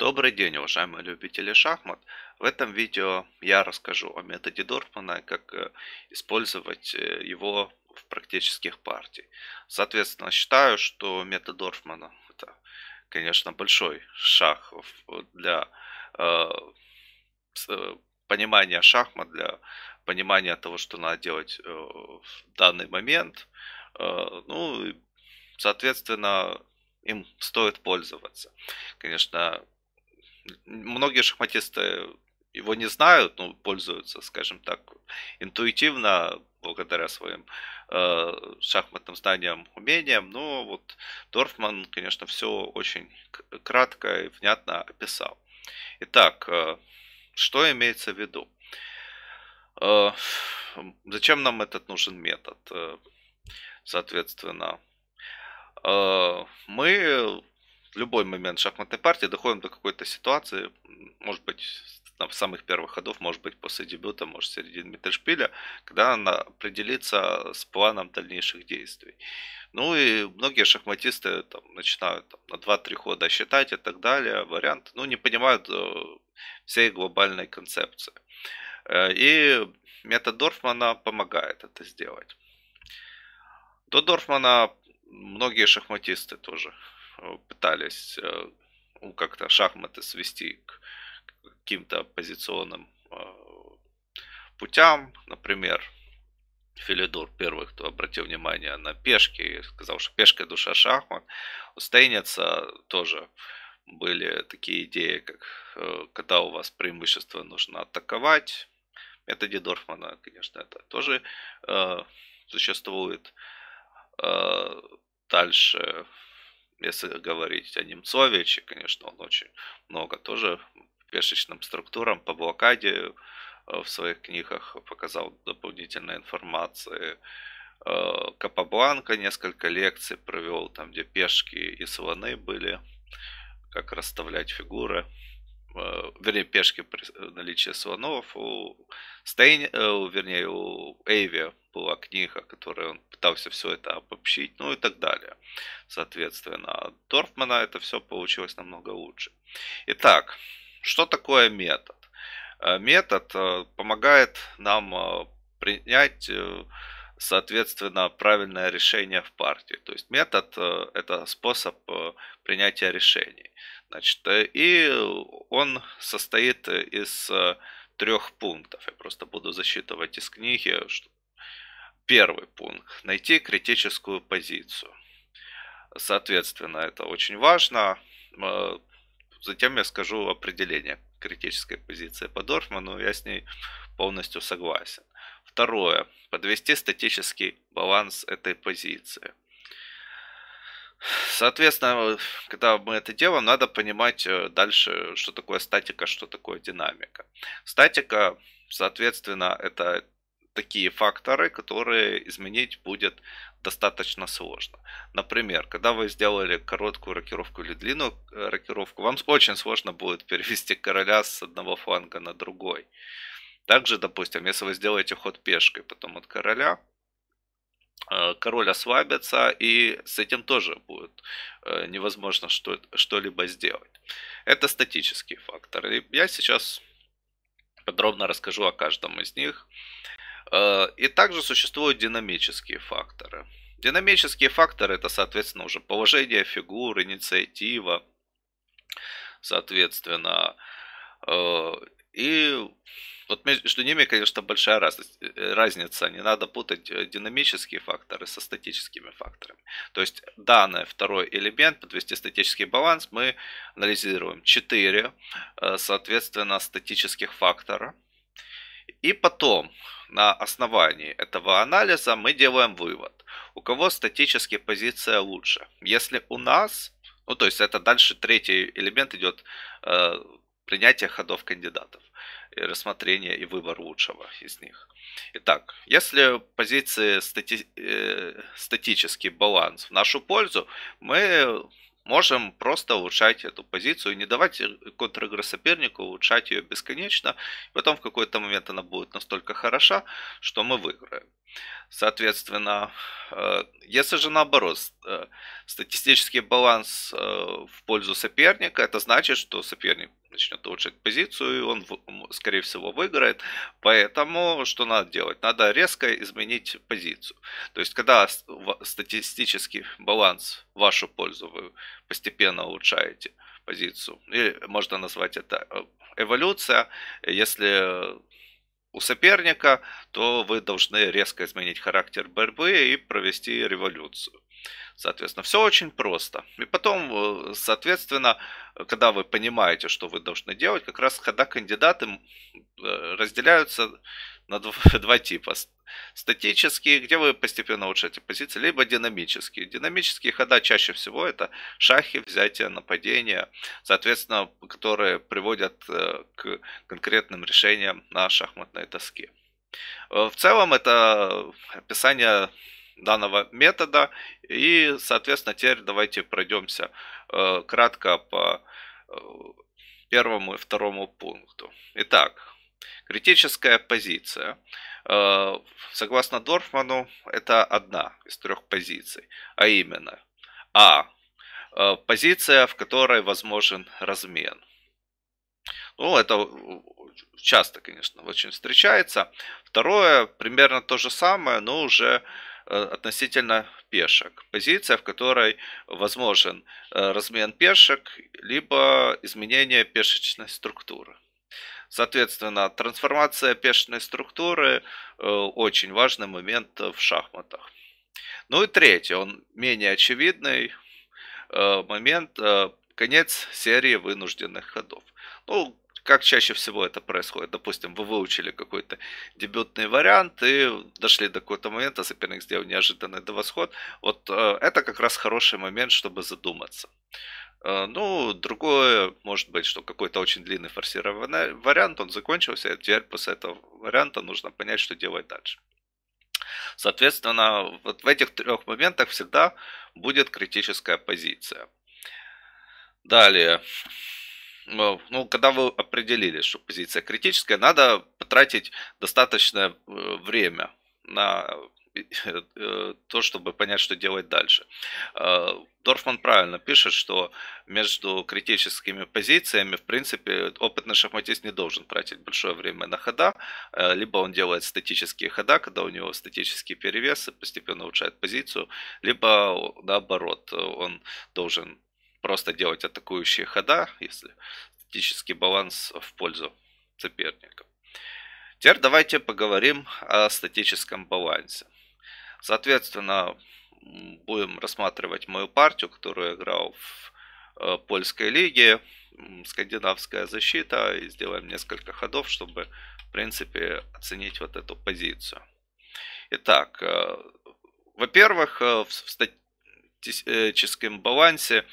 Добрый день, уважаемые любители шахмат! В этом видео я расскажу о методе Дорфмана, как э, использовать э, его в практических партиях. Соответственно, считаю, что метод Дорфмана это, конечно, большой шаг для э, э, понимания шахмат, для понимания того, что надо делать в данный момент. Э, ну, соответственно, им стоит пользоваться. Конечно, многие шахматисты его не знают, но ну, пользуются, скажем так, интуитивно, благодаря своим э, шахматным знаниям, умениям. Но вот Дорфман, конечно, все очень кратко и внятно описал. Итак, э, что имеется в виду? Э, зачем нам этот нужен метод? Э, соответственно, э, мы любой момент шахматной партии доходим до какой-то ситуации, может быть, там, самых первых ходов, может быть, после дебюта, может, середины метршпиля, когда она определится с планом дальнейших действий. Ну и многие шахматисты там, начинают там, на 2-3 хода считать и так далее, вариант, ну, не понимают э, всей глобальной концепции. Э, и метод Дорфмана помогает это сделать. До Дорфмана многие шахматисты тоже Э, пытались э, ну, как-то шахматы свести к каким-то позиционным э, путям. Например, Филидор первый, кто обратил внимание на пешки, сказал, что пешка душа шахмат. У Стейница тоже были такие идеи, как когда у вас преимущество нужно атаковать. Методе Дорфмана, конечно, это тоже э, существует. Э, дальше если говорить о Немцовиче, конечно, он очень много тоже пешечным структурам по блокаде э, в своих книгах показал дополнительной информации. Э, Капабланка несколько лекций провел, там где пешки и слоны были, как расставлять фигуры. Э, вернее, пешки при наличии слонов у Стейн, вернее, у Эйви была книга, которой он пытался все это обобщить, ну и так далее. Соответственно, Дорфмана это все получилось намного лучше. Итак, что такое метод? Э, метод э, помогает нам э, принять соответственно, правильное решение в партии. То есть метод – это способ принятия решений. Значит, и он состоит из трех пунктов. Я просто буду засчитывать из книги, чтобы Первый пункт – найти критическую позицию. Соответственно, это очень важно. Э, затем я скажу определение критической позиции по Дорфману, я с ней полностью согласен. Второе. Подвести статический баланс этой позиции. Соответственно, когда мы это делаем, надо понимать э, дальше, что такое статика, что такое динамика. Статика, соответственно, это такие факторы, которые изменить будет достаточно сложно. Например, когда вы сделали короткую рокировку или длинную э, рокировку, вам очень сложно будет перевести короля с одного фланга на другой. Также, допустим, если вы сделаете ход пешкой, потом от короля, э, король ослабится, и с этим тоже будет э, невозможно что- что-либо сделать. Это статические факторы. Я сейчас подробно расскажу о каждом из них. Э, и также существуют динамические факторы. Динамические факторы это, соответственно, уже положение фигур, инициатива, соответственно. Э, и вот между ними, конечно, большая э, разница. Не надо путать динамические факторы со статическими факторами. То есть данный второй элемент, подвести статический баланс, мы анализируем 4, соответственно, статических фактора. И потом на основании этого анализа мы делаем вывод, у кого статически позиция лучше. Если у нас, ну то есть это дальше третий элемент идет э, принятие ходов кандидатов и рассмотрение и выбор лучшего из них. Итак, если позиции стати, э, статический баланс в нашу пользу, мы можем просто улучшать эту позицию, не давать контр-игры сопернику, улучшать ее бесконечно. потом в какой-то момент она будет настолько хороша, что мы выиграем. Соответственно, э, если же наоборот, э, статистический баланс э, в пользу соперника, это значит, что соперник начнет улучшать позицию, и он, скорее всего, выиграет. Поэтому что надо делать? Надо резко изменить позицию. То есть, когда статистический баланс в вашу пользу вы постепенно улучшаете позицию, или можно назвать это эволюция, если у соперника, то вы должны резко изменить характер борьбы и провести революцию. Соответственно, все очень просто. И потом, э, соответственно, когда вы понимаете, что вы должны делать, как раз когда кандидаты э, разделяются на два, типа. Статические, где вы постепенно улучшаете позиции, либо динамические. Динамические хода чаще всего это шахи, взятие, нападения, соответственно, которые приводят э, к конкретным решениям на шахматной доске. В целом это описание данного метода. И, соответственно, теперь давайте пройдемся э, кратко по э, первому и второму пункту. Итак, критическая позиция. Э, согласно Дорфману, это одна из трех позиций, а именно А. Позиция, в которой возможен размен. Ну, это часто, конечно, очень встречается. Второе, примерно то же самое, но уже Э, относительно пешек. Позиция, в которой возможен э, размен пешек, либо изменение пешечной структуры. Соответственно, трансформация пешечной структуры э, очень важный момент в шахматах. Ну и третий, он менее очевидный момент, конец серии вынужденных ходов. Ну, как чаще всего это происходит? Допустим, вы выучили какой-то дебютный вариант и дошли до какого-то момента, соперник сделал неожиданный довосход. Вот э, это как раз хороший момент, чтобы задуматься. Э, ну, другое, может быть, что какой-то очень длинный форсированный вариант, он закончился, и теперь после этого варианта нужно понять, что делать дальше. Соответственно, вот в этих трех моментах всегда будет критическая позиция. Далее, Э, ну, когда вы определили, что позиция критическая, надо потратить достаточное э, время на э, то, чтобы понять, что делать дальше. Дорфман правильно пишет, что между критическими позициями, в принципе, опытный шахматист не должен тратить большое время на хода. Либо он делает статические хода, когда у него статические перевесы, постепенно улучшает позицию, либо наоборот, он должен просто делать атакующие хода, если статический баланс в пользу соперника. Теперь давайте поговорим о статическом балансе. Соответственно, будем рассматривать мою партию, которую я играл в э, польской лиге, скандинавская защита, и сделаем несколько ходов, чтобы, в принципе, оценить вот эту позицию. Итак, э, во-первых, э, в стат энергетическом балансе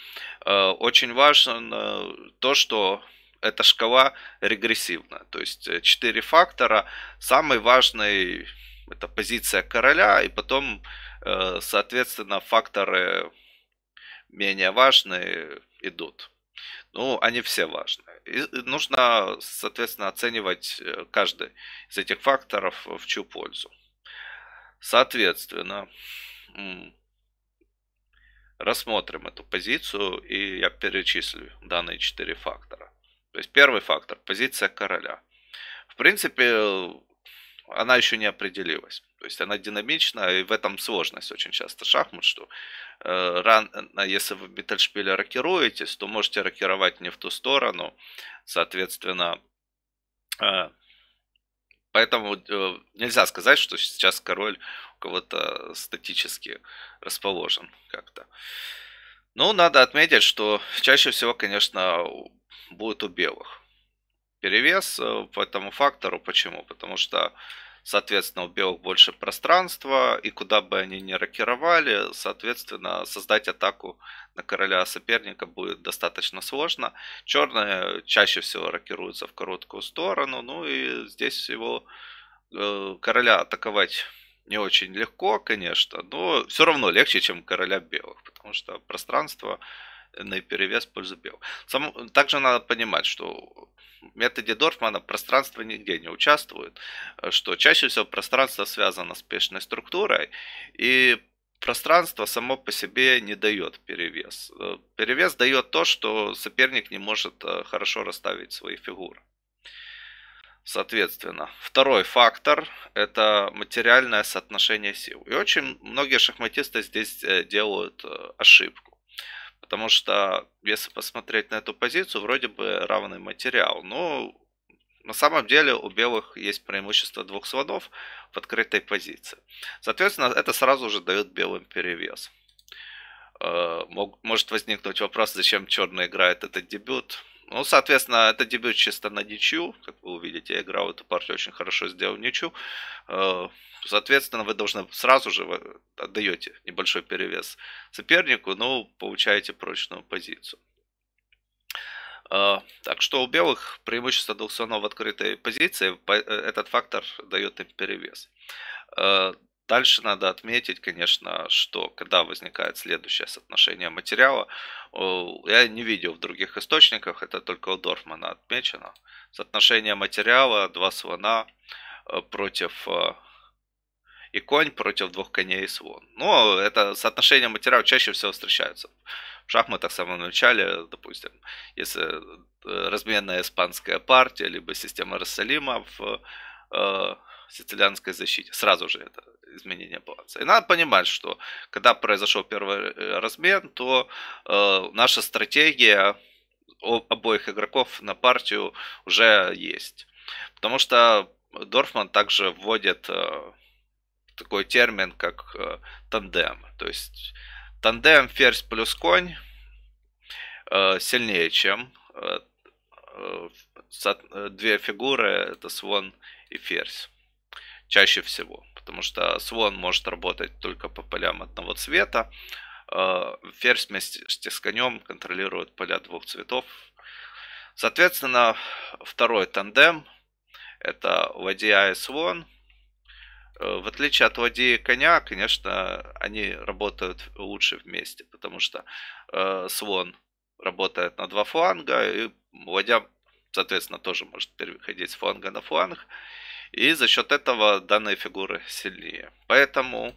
э, очень важно э, то, что эта шкала регрессивна. То есть э, четыре фактора. Самый важный это позиция короля, и потом, соответственно, факторы менее важные идут. Ну, они все важны. И нужно, соответственно, оценивать каждый из этих факторов в чью пользу. Соответственно, Рассмотрим эту позицию, и я перечислю данные четыре фактора. То есть первый фактор – позиция короля. В принципе, она еще не определилась. То есть она динамична, и в этом сложность очень часто шахмат, что э, рано, если вы битальшпиле рокируетесь, то можете рокировать не в ту сторону, соответственно, э, Поэтому э, нельзя сказать, что сейчас король у кого-то статически расположен как-то. Ну, надо отметить, что чаще всего, конечно, будет у белых перевес э, по этому фактору. Почему? Потому что Соответственно, у белых больше пространства, и куда бы они ни рокировали, соответственно, создать атаку на короля соперника будет достаточно сложно. Черные чаще всего рокируются в короткую сторону, ну и здесь его э, короля атаковать не очень легко, конечно, но все равно легче, чем короля белых, потому что пространство на перевес в пользу белого. Сам, также надо понимать, что в методе Дорфмана пространство нигде не участвует, э, что чаще всего пространство связано с пешной структурой, и пространство само по себе не дает перевес. Э, перевес дает то, что соперник не может э, хорошо расставить свои фигуры. Соответственно, второй фактор – это материальное соотношение сил. И очень многие шахматисты здесь делают ошибку. Потому что, если посмотреть на эту позицию, вроде бы равный материал. Но на самом деле у белых есть преимущество двух слонов в открытой позиции. Соответственно, это сразу же дает белым перевес. Э, мог, может возникнуть вопрос, зачем черный играет этот дебют. Ну, соответственно, это дебют чисто на ничью. Как вы увидите, я играл эту партию очень хорошо, сделал ничью. Э, соответственно, вы должны сразу же отдаете небольшой перевес сопернику, но ну, получаете прочную позицию. Э, так что у белых преимущество двух слонов в открытой позиции, этот фактор дает им перевес. Дальше надо отметить, конечно, что когда возникает следующее соотношение материала, я не видел в других источниках, это только у Дорфмана отмечено. Соотношение материала, два слона э, против э, и конь против двух коней и слон. Но ну, это соотношение материала чаще всего встречается. В шахматах в самом начале, допустим, если э, разменная испанская партия, либо система Рассалима в сицилианской защите. Сразу же это изменение баланса. И надо понимать, что когда произошел первый э, размен, то э, наша стратегия обоих игроков на партию уже есть. Потому что Дорфман также вводит э, такой термин, как э, тандем. То есть тандем ферзь плюс конь э, сильнее, чем э, э, э две фигуры, это слон и ферзь чаще всего, потому что слон может работать только по полям одного цвета, э, ферзь вместе с конем контролирует поля двух цветов. Соответственно, второй тандем это ладья и слон. Э, в отличие от ладьи и коня, конечно, они работают лучше вместе, потому что э, слон работает на два фланга, и ладья, соответственно, тоже может переходить с фланга на фланг. И за счет этого данные фигуры сильнее. Поэтому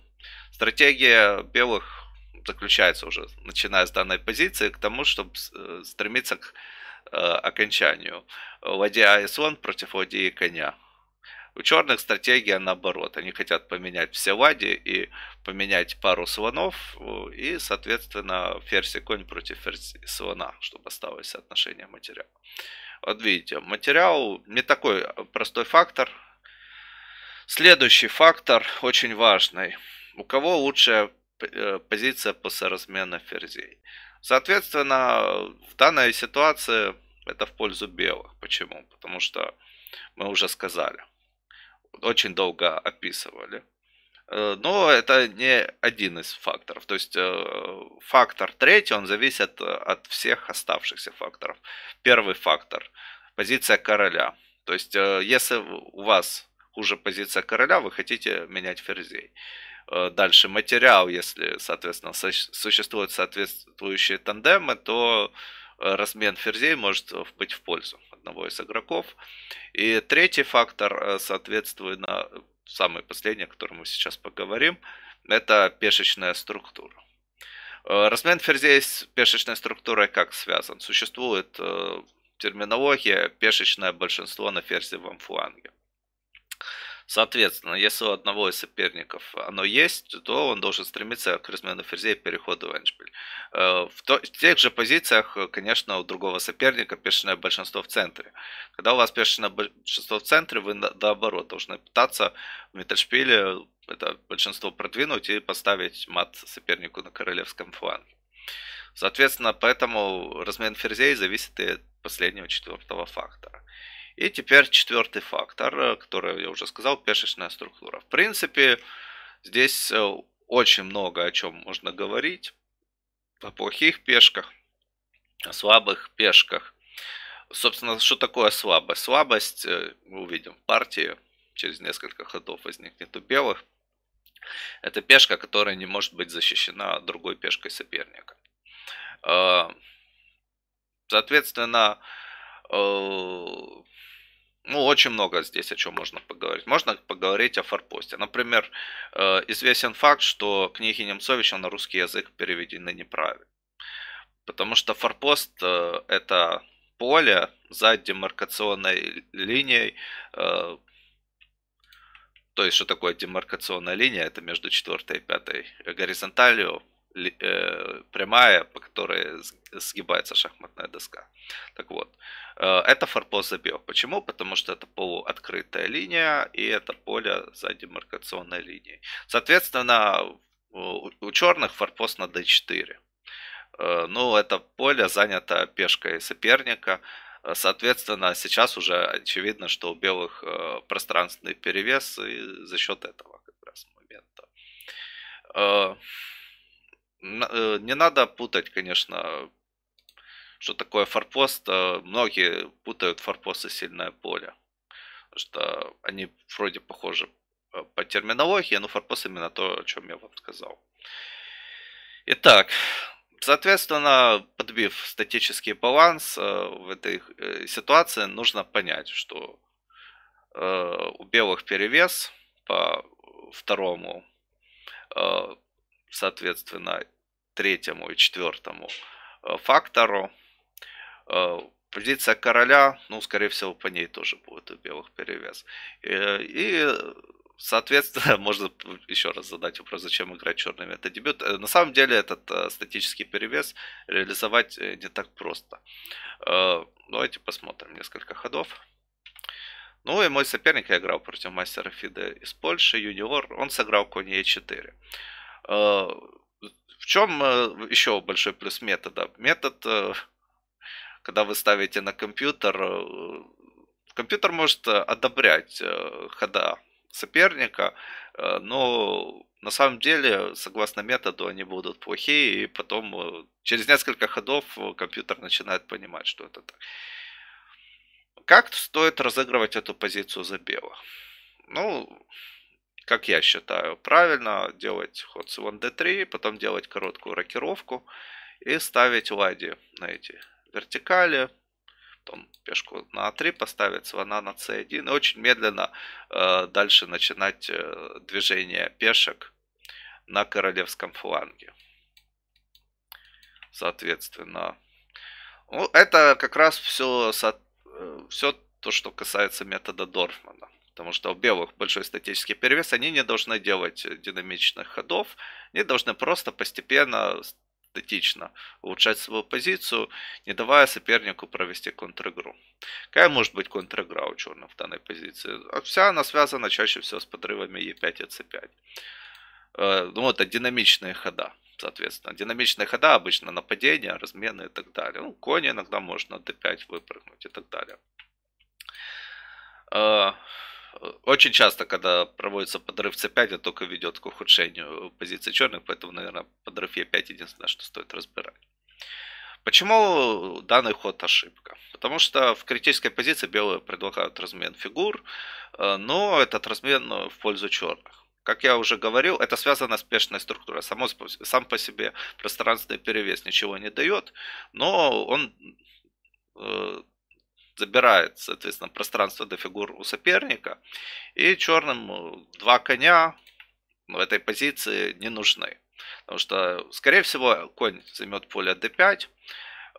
стратегия белых заключается уже, начиная с данной позиции, к тому, чтобы э, стремиться к э, окончанию. Ладья С1 против ладьи коня. У черных стратегия наоборот. Они хотят поменять все лади и поменять пару слонов. Э, и, соответственно, ферзь и конь против ферзь и слона, чтобы осталось соотношение материала. Вот видите, материал не такой простой фактор. Следующий фактор очень важный. У кого лучшая э, позиция по соразмерно ферзей? Соответственно, в данной ситуации это в пользу белых. Почему? Потому что мы уже сказали. Очень долго описывали. Э, но это не один из факторов. То есть э, фактор третий, он зависит от всех оставшихся факторов. Первый фактор – позиция короля. То есть если у вас хуже позиция короля, вы хотите менять ферзей. Э, дальше материал, если, соответственно, существуют соответствующие тандемы, то э, размен ферзей может быть в пользу одного из игроков. И третий фактор, э, соответственно, самый последний, о котором мы сейчас поговорим, это пешечная структура. Размен ферзей с пешечной структурой как связан? Существует терминология пешечное большинство на ферзевом фланге. Соответственно, если у одного из соперников оно есть, то он должен стремиться к размену ферзей и переходу в эндшпиль. Э, в, тех же позициях, э, конечно, у другого соперника пешечное большинство в центре. Когда у вас пешечное большинство в центре, вы наоборот должны пытаться в метальшпиле это большинство продвинуть и поставить мат сопернику на королевском фланге. Соответственно, поэтому размен ферзей зависит и от последнего четвертого фактора. И теперь четвертый фактор, э, который я уже сказал, пешечная структура. В принципе, здесь э, очень много о чем можно говорить. О плохих пешках, о слабых пешках. Собственно, что такое слабость? Слабость э, мы увидим в партии. Через несколько ходов возникнет у белых. Это пешка, которая не может быть защищена другой пешкой соперника. Соответственно, Э, ну, очень много здесь о чем можно поговорить. Можно поговорить о форпосте. Например, э, известен факт, что книги Немцовича на русский язык переведены неправильно. Потому что форпост э, это поле за демаркационной линией. То есть, что такое демаркационная линия? Это между четвертой и пятой горизонталью Э, прямая, по которой сгибается шахматная доска. Так вот, э, это форпост забег. Почему? Потому что это полуоткрытая линия и это поле за демаркационной линией. Соответственно, у черных форпост на d4. Э, ну, это поле занято пешкой соперника. Соответственно, сейчас уже очевидно, что у белых пространственный перевес и за счет этого как раз момента. Э, не надо путать, конечно, что такое форпост. Э, многие путают форпост и сильное поле. Потому что они вроде похожи э, по терминологии, но форпост именно то, о чем я вам сказал. Итак, соответственно, подбив статический баланс в этой ситуации, нужно понять, что у белых перевес по второму соответственно, третьему и четвертому э, фактору. Э, позиция короля, ну, скорее всего, по ней тоже будет у белых перевес. Э, и, соответственно, можно еще раз задать вопрос, зачем играть черными. Это дебют. На самом деле, этот статический перевес реализовать не так просто. Давайте посмотрим несколько ходов. Ну и мой соперник, я играл против мастера Фиде из Польши, юниор, он сыграл конь e4. Э, в чем э, еще большой плюс метода? Метод, э, когда вы ставите на компьютер, компьютер может одобрять хода соперника, но на самом деле, согласно методу, они будут плохие, и потом через несколько ходов компьютер начинает понимать, что это так. Как стоит разыгрывать эту позицию за белых? Ну, как я считаю, правильно делать ход с 1d3, потом делать короткую рокировку и ставить лади на эти вертикали. Потом пешку на А3 поставить, свона на c 1 И очень медленно э, дальше начинать э, движение пешек на королевском фланге. Соответственно, ну, это как раз все, э, все то, что касается метода Дорфмана. Потому что у белых большой статический перевес, они не должны делать э, динамичных ходов, они должны просто постепенно статично улучшать свою позицию, не давая сопернику провести контр-игру. Какая может быть контр-игра у черных в данной позиции? А вся она связана чаще всего с подрывами Е5 и С5. Ну, это а динамичные хода, соответственно. Динамичные хода обычно нападения, размены и так далее. Ну, конь иногда можно D5 выпрыгнуть и так далее. Э, очень часто, когда проводится подрыв c 5 это только ведет к ухудшению позиции черных, поэтому, наверное, подрыв Е5 единственное, что стоит разбирать. Почему данный ход ошибка? Потому что в критической позиции белые предлагают размен фигур, э, но этот размен в пользу черных. Как я уже говорил, это связано с пешной структурой. Само, сам по себе пространственный перевес ничего не дает, но он э, забирает, соответственно, пространство до фигур у соперника. И черным э, два коня в этой позиции не нужны. Потому что, скорее всего, конь займет поле d5,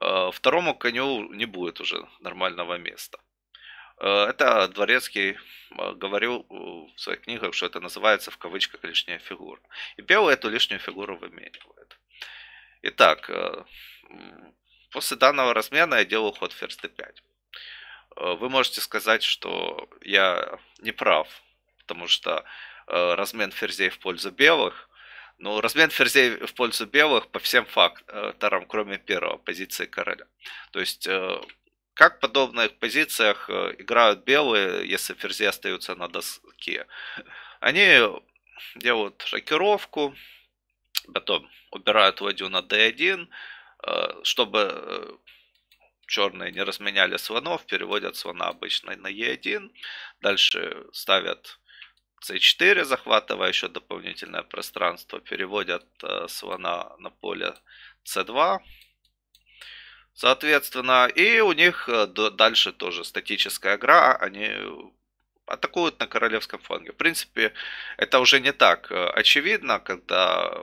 э, второму коню не будет уже нормального места. Э, это Дворецкий говорил в своих книгах, что это называется в кавычках лишняя фигура. И белый эту лишнюю фигуру выменивает. Итак, после данного размена я делаю ход ферзь d5. Э, вы можете сказать, что я не прав, потому что э, размен ферзей в пользу белых, но размен ферзей в пользу белых по всем факторам, э, кроме первого, позиции короля. То есть как в подобных позициях играют белые, если ферзи остаются на доске? Они делают шокировку, потом убирают ладью на d1, чтобы черные не разменяли слонов, переводят слона обычно на Е1. Дальше ставят c4, захватывая еще дополнительное пространство, переводят э, слона на поле c2. Соответственно, и у них э, дальше тоже статическая игра, они атакуют на королевском фланге. В принципе, это уже не так э, очевидно, когда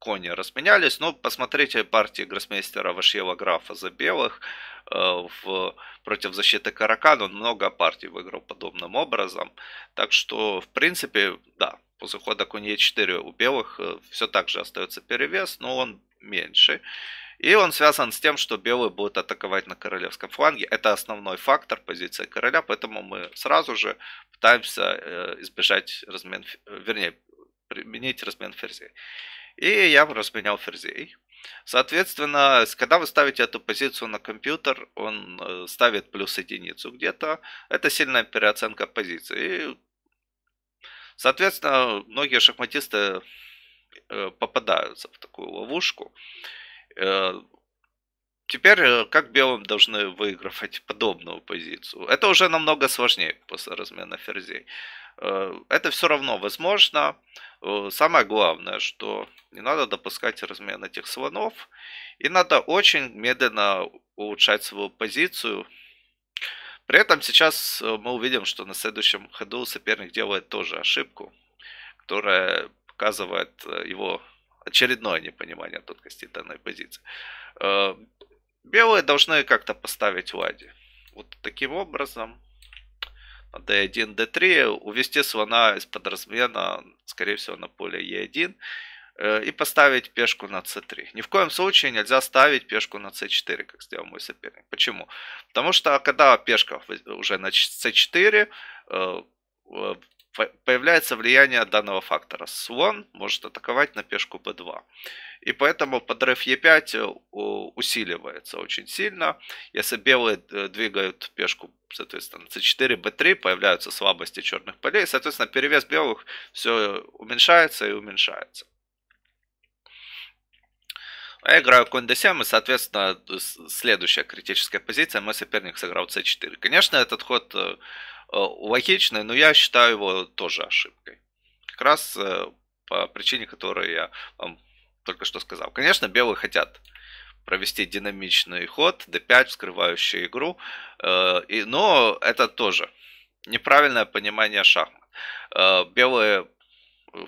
кони разменялись. Но ну, посмотрите партии гроссмейстера Вашьева Графа за белых э, в, против защиты Каракан. Он много партий выиграл подобным образом. Так что, в принципе, да, после хода конь Е4 у белых э, все так же остается перевес, но он меньше. И он связан с тем, что белые будут атаковать на королевском фланге. Это основной фактор позиции короля, поэтому мы сразу же пытаемся э, избежать размен, вернее, применить размен ферзей и я разменял ферзей. Соответственно, когда вы ставите эту позицию на компьютер, он э, ставит плюс единицу где-то. Это сильная переоценка позиции. соответственно, многие шахматисты э, попадаются в такую ловушку. Э, теперь как белым должны выигрывать подобную позицию? Это уже намного сложнее после размена ферзей. Это все равно возможно. Э, самое главное, что не надо допускать размен этих слонов. И надо очень медленно улучшать свою позицию. При этом сейчас э, мы увидим, что на следующем ходу соперник делает тоже ошибку, которая показывает э, его очередное непонимание тонкостей данной позиции. Белые должны как-то поставить лади. Вот таким образом d1, d3, увести слона из-под размена, скорее всего, на поле e1 э, и поставить пешку на c3. Ни в коем случае нельзя ставить пешку на c4, как сделал мой соперник. Почему? Потому что когда пешка уже на c4, появляется влияние данного фактора. Слон может атаковать на пешку b2. И поэтому подрыв e5 э, усиливается очень сильно. Если белые э, двигают пешку, соответственно, c4, b3, появляются слабости черных полей. Соответственно, перевес белых все уменьшается и уменьшается. я играю конь d7, и, соответственно, следующая критическая позиция, мой соперник сыграл c4. Конечно, этот ход э, Э, логичное, но я считаю его тоже ошибкой. Как раз э, по причине, которую я вам только что сказал. Конечно, белые хотят провести динамичный ход, d5, вскрывающий игру, э, и, но это тоже неправильное понимание шахмат. Белые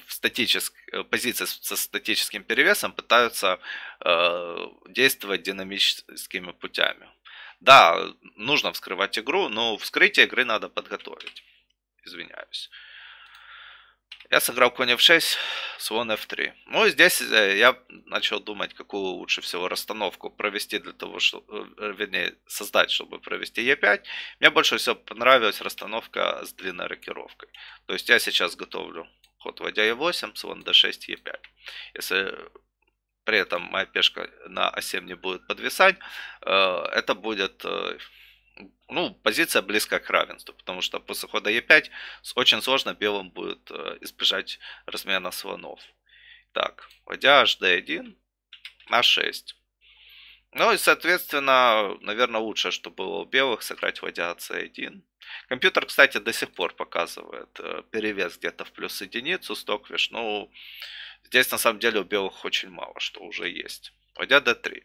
в статическ... позиции со статическим перевесом пытаются э, действовать динамическими путями. Да, нужно вскрывать игру, но вскрытие игры надо подготовить. Извиняюсь. Я сыграл конь f6, слон f3. Ну и здесь э, я начал думать, какую лучше всего расстановку провести для того, чтобы, э, вернее, создать, чтобы провести e5. Мне больше всего понравилась расстановка с длинной рокировкой. То есть я сейчас готовлю ход ладья e8, слон d6, e5. Если при этом моя пешка на осе не будет подвисать, э, это будет э, ну, позиция близка к равенству, потому что после хода е 5 очень сложно белым будет э, избежать размена слонов. Так, ладья hd1, а6. Ну и, соответственно, наверное, лучше, что было у белых, сыграть ладья c1. Компьютер, кстати, до сих пор показывает перевес где-то в плюс единицу, стоквиш, ну... Но Здесь на самом деле у белых очень мало, что уже есть. Пойдя d3.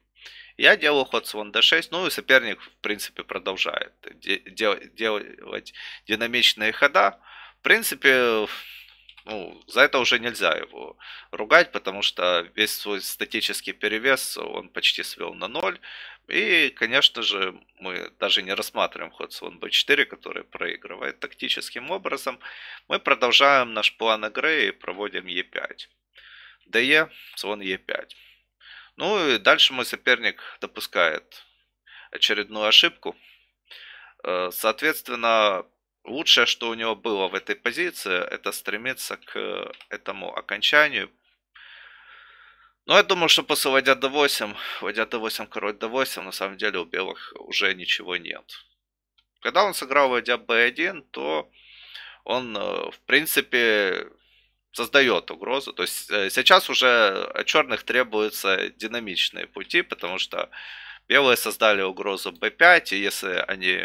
Я делаю ход слон d6, ну и соперник, в принципе, продолжает де де делать динамичные хода. В принципе, ну, за это уже нельзя его ругать, потому что весь свой статический перевес он почти свел на ноль. И, конечно же, мы даже не рассматриваем ход слон b4, который проигрывает тактическим образом. Мы продолжаем наш план игры и проводим e5. ДЕ, слон Е5. Ну и дальше мой соперник допускает очередную ошибку. Э, соответственно, лучшее, что у него было в этой позиции, это стремиться к э, этому окончанию. Но ну, я думаю, что после ладья d8, ладья d8, король d8, на самом деле у белых уже ничего нет. Когда он сыграл ладья b1, то он, э, в принципе, создает угрозу. То есть э, сейчас уже от черных требуются динамичные пути, потому что белые создали угрозу b5, и если они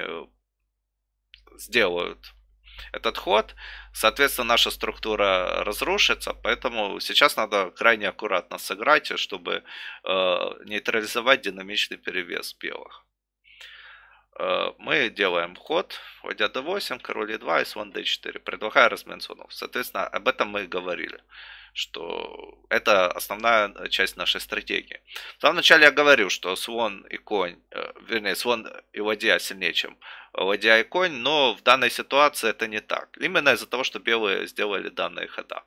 сделают этот ход, соответственно, наша структура разрушится, поэтому сейчас надо крайне аккуратно сыграть, чтобы э, нейтрализовать динамичный перевес белых. Э, мы делаем ход, ходя d8, король e2 и слон d4. Предлагаю размен слонов. Соответственно, об этом мы и говорили что это основная э, часть нашей стратегии. В самом начале я говорил, что слон и конь, э, вернее, слон и ладья сильнее, чем ладья и конь, но в данной ситуации это не так. Именно из-за того, что белые сделали данные хода.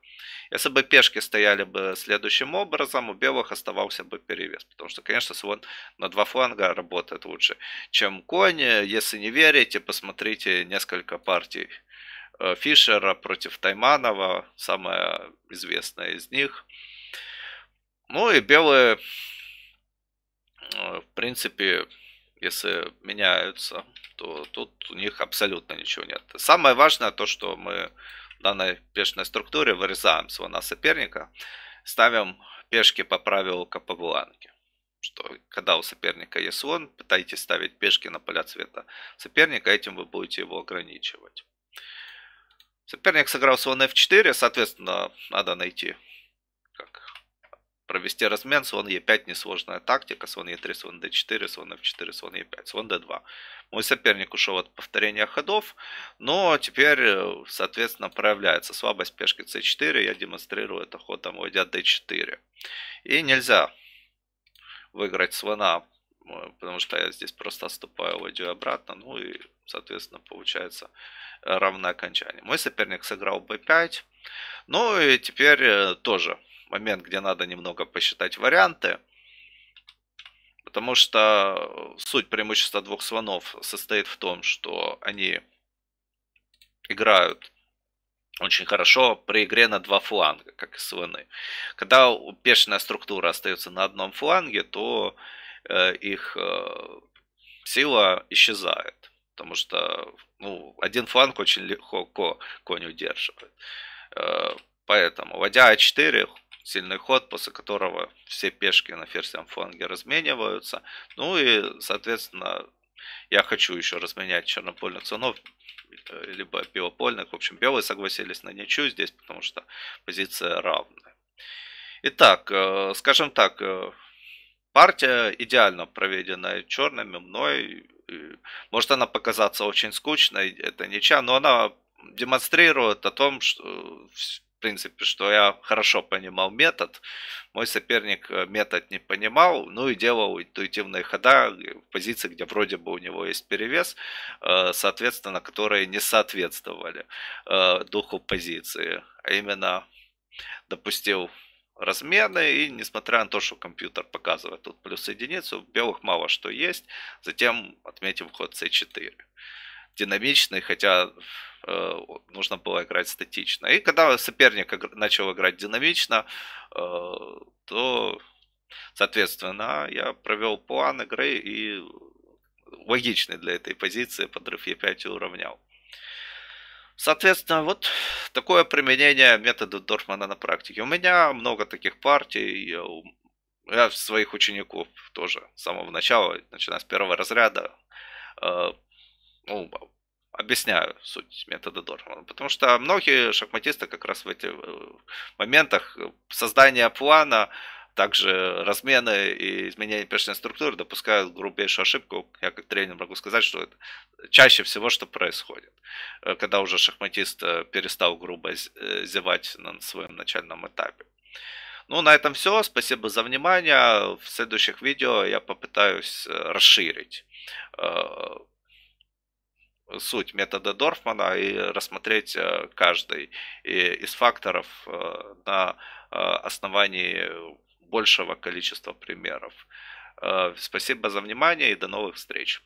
Если бы пешки стояли бы следующим образом, у белых оставался бы перевес, потому что, конечно, слон на два фланга работает лучше, чем конь. Если не верите, посмотрите несколько партий Э, Фишера против Тайманова, самая известная из них. Ну и белые, э, в принципе, если меняются, то тут у них абсолютно ничего нет. Самое важное то, что мы в данной пешной структуре вырезаем своего соперника, ставим пешки по правилу капабланки. Что когда у соперника есть слон, пытайтесь ставить пешки на поля цвета соперника, этим вы будете его ограничивать. Соперник сыграл слон f4, соответственно, надо найти, как провести размен. Слон e5 несложная тактика. Слон e3, слон d4, слон f4, слон e5, слон d2. Мой соперник ушел от повторения ходов, но теперь, э, соответственно, проявляется слабость пешки c4. Я демонстрирую это ходом, уйдя d4. И нельзя выиграть слона Э, потому что я здесь просто отступаю, войдю обратно, ну и, соответственно, получается э, равное окончание. Мой соперник сыграл b5, ну и теперь э, тоже момент, где надо немного посчитать варианты, потому что суть преимущества двух слонов состоит в том, что они играют очень хорошо при игре на два фланга, как и слоны. Когда пешная структура остается на одном фланге, то Э, их э, сила исчезает, потому что ну, один фланг очень легко конь удерживает. Э, поэтому, вводя А4, сильный ход, после которого все пешки на ферзем фланге размениваются. Ну и, соответственно, я хочу еще разменять чернопольных цунов, либо белопольных. В общем, белые согласились на ничью здесь, потому что позиция равная. Итак, скажем так, партия идеально проведенная черными мной. Может она показаться очень скучной, это ничья, но она демонстрирует о том, что в принципе, что я хорошо понимал метод, мой соперник э, метод не понимал, ну и делал интуитивные хода э, в позиции, где вроде бы у него есть перевес, э, соответственно, которые не соответствовали духу позиции, а именно допустил размены, и несмотря на то, что компьютер показывает тут плюс единицу, белых мало что есть. Затем отметим ход c4. Динамичный, хотя э, нужно было играть статично. И когда соперник начал играть динамично, э, то, соответственно, я провел план игры и логичный для этой позиции подрыв Е5 уравнял. Соответственно, вот такое применение метода Дорфмана на практике. У меня много таких партий, я своих учеников тоже с самого начала, начиная с первого разряда, э, ну, объясняю суть метода Дорфмана. Потому что многие шахматисты как раз в этих э, моментах создания плана также размены и изменения перечня структуры допускают грубейшую ошибку. Я как тренер могу сказать, что это чаще всего, что происходит. Э, когда уже шахматист э, перестал грубо э, зевать на своем начальном этапе. Ну, на этом все. Спасибо за внимание. В следующих видео я попытаюсь расширить суть метода Дорфмана и рассмотреть каждый из факторов на основании большего количества примеров. Э, спасибо за внимание и до новых встреч.